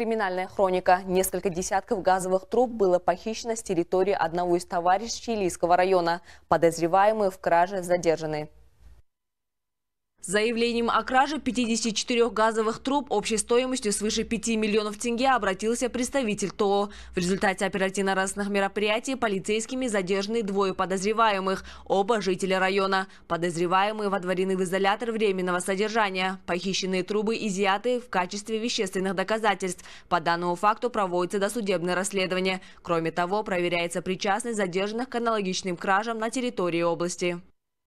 Криминальная хроника. Несколько десятков газовых труб было похищено с территории одного из товарищей Чилийского района. Подозреваемые в краже задержаны. С заявлением о краже 54 газовых труб общей стоимостью свыше 5 миллионов тенге обратился представитель ТО. В результате оперативно-розыскных мероприятий полицейскими задержаны двое подозреваемых, оба жители района. Подозреваемые водворены в изолятор временного содержания. Похищенные трубы изъяты в качестве вещественных доказательств. По данному факту проводится досудебное расследование. Кроме того, проверяется причастность задержанных к аналогичным кражам на территории области.